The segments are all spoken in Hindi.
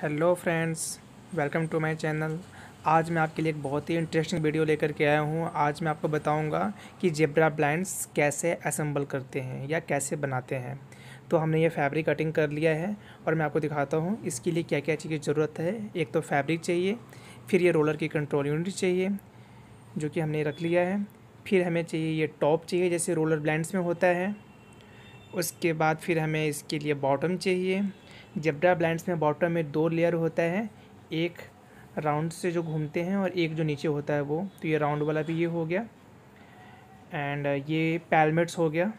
hello friends welcome to my channel आज मैं आपके लिए एक बहुत ही इंटरेस्टिंग वीडियो लेकर के आया हूँ आज मैं आपको बताऊँगा कि जेब्रा ब्लाइंड्स कैसे असेंबल करते हैं या कैसे बनाते हैं तो हमने ये फैब्रिक कटिंग कर लिया है और मैं आपको दिखाता हूँ इसके लिए क्या क्या चीज़ की ज़रूरत है एक तो फैब्रिक चाहिए फिर ये रोलर की कंट्रोल यूनिट चाहिए जो कि हमने रख लिया है फिर हमें चाहिए ये टॉप चाहिए जैसे रोलर ब्लाइंड्स में होता है उसके बाद फिर हमें इसके लिए बॉटम चाहिए जेब्रा ब्लाइंड में बॉटम में दो लेयर होता है एक राउंड से जो घूमते हैं और एक जो नीचे होता है वो तो ये राउंड वाला भी ये हो गया एंड ये पैलमेट्स हो गया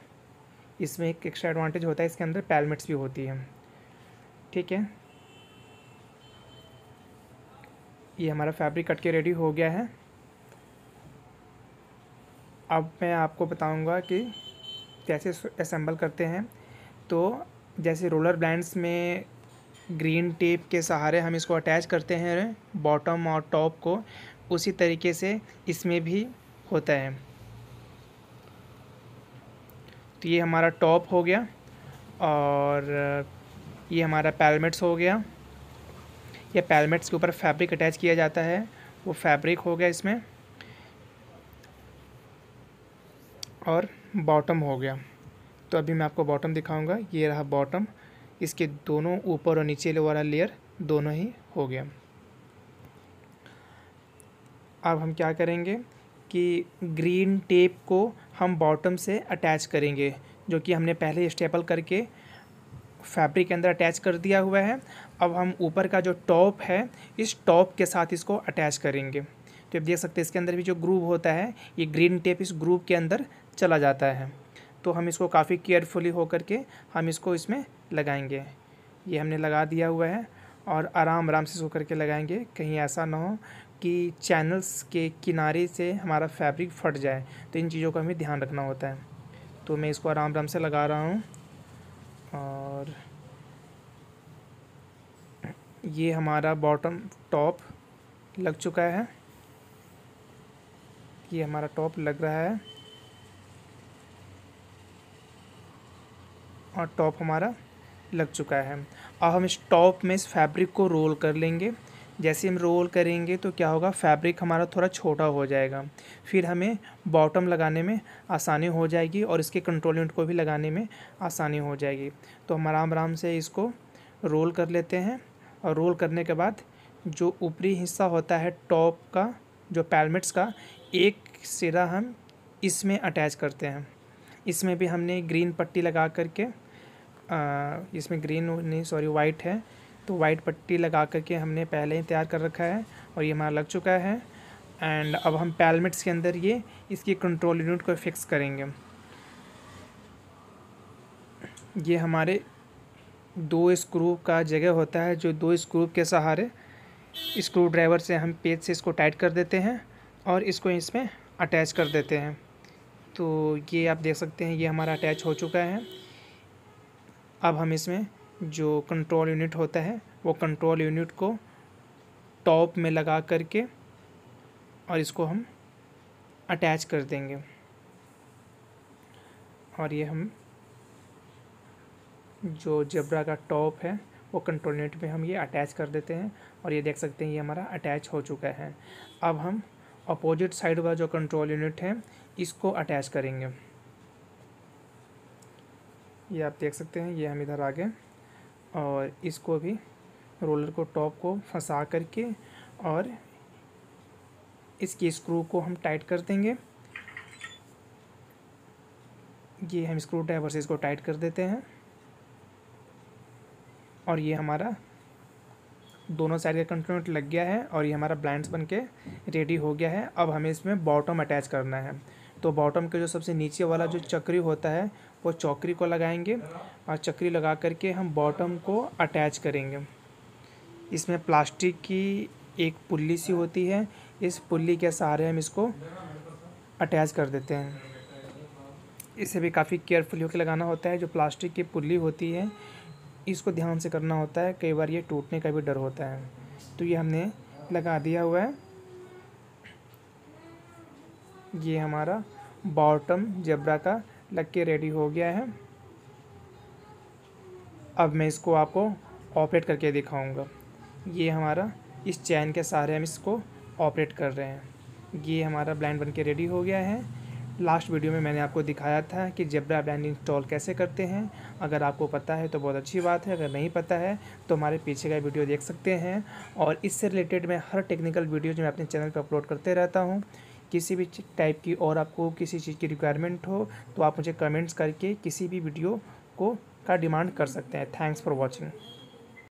इसमें एक एक्स्ट्रा एडवांटेज होता है इसके अंदर पैलमेट्स भी होती है ठीक है ये हमारा फैब्रिक कट के रेडी हो गया है अब मैं आपको बताऊंगा कि कैसे असेंबल करते हैं तो जैसे रोलर ब्लैंड्स में ग्रीन टेप के सहारे हम इसको अटैच करते हैं बॉटम और टॉप को उसी तरीके से इसमें भी होता है तो ये हमारा टॉप हो गया और ये हमारा पैलमेट्स हो गया या पैलमेट्स के ऊपर फैब्रिक अटैच किया जाता है वो फैब्रिक हो गया इसमें और बॉटम हो गया तो अभी मैं आपको बॉटम दिखाऊंगा ये रहा बॉटम इसके दोनों ऊपर और नीचे वाला लेयर दोनों ही हो गया अब हम क्या करेंगे कि ग्रीन टेप को हम बॉटम से अटैच करेंगे जो कि हमने पहले स्टेपल करके फैब्रिक के अंदर अटैच कर दिया हुआ है अब हम ऊपर का जो टॉप है इस टॉप के साथ इसको अटैच करेंगे तो आप देख सकते हैं इसके अंदर भी जो ग्रूव होता है ये ग्रीन टेप इस ग्रूव के अंदर चला जाता है तो हम इसको काफ़ी केयरफुली हो करके हम इसको इसमें लगाएंगे ये हमने लगा दिया हुआ है और आराम आराम से इसको करके लगाएंगे कहीं ऐसा ना हो कि चैनल्स के किनारे से हमारा फैब्रिक फट जाए तो इन चीज़ों का हमें ध्यान रखना होता है तो मैं इसको आराम आराम से लगा रहा हूँ और ये हमारा बॉटम टॉप लग चुका है ये हमारा टॉप लग रहा है और टॉप हमारा लग चुका है अब हम इस टॉप में इस फैब्रिक को रोल कर लेंगे जैसे हम रोल करेंगे तो क्या होगा फैब्रिक हमारा थोड़ा छोटा हो जाएगा फिर हमें बॉटम लगाने में आसानी हो जाएगी और इसके कंट्रोल यूनिट को भी लगाने में आसानी हो जाएगी तो हम आराम आराम से इसको रोल कर लेते हैं और रोल करने के बाद जो ऊपरी हिस्सा होता है टॉप का जो पैलमेट्स का एक सिरा हम इसमें अटैच करते हैं इसमें भी हमने ग्रीन पट्टी लगा करके इसमें ग्रीन नहीं सॉरी वाइट है तो वाइट पट्टी लगा करके हमने पहले ही तैयार कर रखा है और ये हमारा लग चुका है एंड अब हम पैलमेट्स के अंदर ये इसकी कंट्रोल यूनिट को फिक्स करेंगे ये हमारे दो स्क्रू का जगह होता है जो दो स्क्रू के सहारे स्क्रू ड्राइवर से हम पेज से इसको टाइट कर देते हैं और इसको इसमें अटैच कर देते हैं तो ये आप देख सकते हैं ये हमारा अटैच हो चुका है अब हम इसमें जो कंट्रोल यूनिट होता है वो कंट्रोल यूनिट को टॉप में लगा करके और इसको हम अटैच कर देंगे और ये हम जो जबरा का टॉप है वो कंट्रोल यूनिट में हम ये अटैच कर देते हैं और ये देख सकते हैं ये हमारा अटैच हो चुका है अब हम अपोजिट साइड वाला जो कंट्रोल यूनिट है इसको अटैच करेंगे ये आप देख सकते हैं ये हम इधर आ गए और इसको भी रोलर को टॉप को फंसा करके और इसके स्क्रू को हम टाइट कर देंगे ये हम स्क्रू ड्राइवर से इसको टाइट कर देते हैं और ये हमारा दोनों साइड का कंट्रोनेट लग गया है और ये हमारा ब्लाइंड्स बन के रेडी हो गया है अब हमें इसमें बॉटम अटैच करना है तो बॉटम के जो सबसे नीचे वाला जो चक्री होता है वो चौकरी को लगाएंगे और चक्री लगा करके हम बॉटम को अटैच करेंगे इसमें प्लास्टिक की एक पुल्ली सी होती है इस पुल्ली के सहारे हम इसको अटैच कर देते हैं इसे भी काफ़ी केयरफुल होकर लगाना होता है जो प्लास्टिक की पुल्ली होती है इसको ध्यान से करना होता है कई बार ये टूटने का भी डर होता है तो ये हमने लगा दिया हुआ है ये हमारा बॉटम जबरा का लग के रेडी हो गया है अब मैं इसको आपको ऑपरेट करके दिखाऊंगा ये हमारा इस चैन के सहारे हम इसको ऑपरेट कर रहे हैं ये हमारा ब्लाइंड बन के रेडी हो गया है लास्ट वीडियो में मैंने आपको दिखाया था कि जबरा ब्लाइंड इंस्टॉल कैसे करते हैं अगर आपको पता है तो बहुत अच्छी बात है अगर नहीं पता है तो हमारे पीछे का वीडियो देख सकते हैं और इससे रिलेटेड मैं हर टेक्निकल वीडियो जो मैं अपने चैनल पर अपलोड करते रहता हूँ किसी भी टाइप की और आपको किसी चीज़ की रिक्वायरमेंट हो तो आप मुझे कमेंट्स करके किसी भी वीडियो को का डिमांड कर सकते हैं थैंक्स फॉर वॉचिंग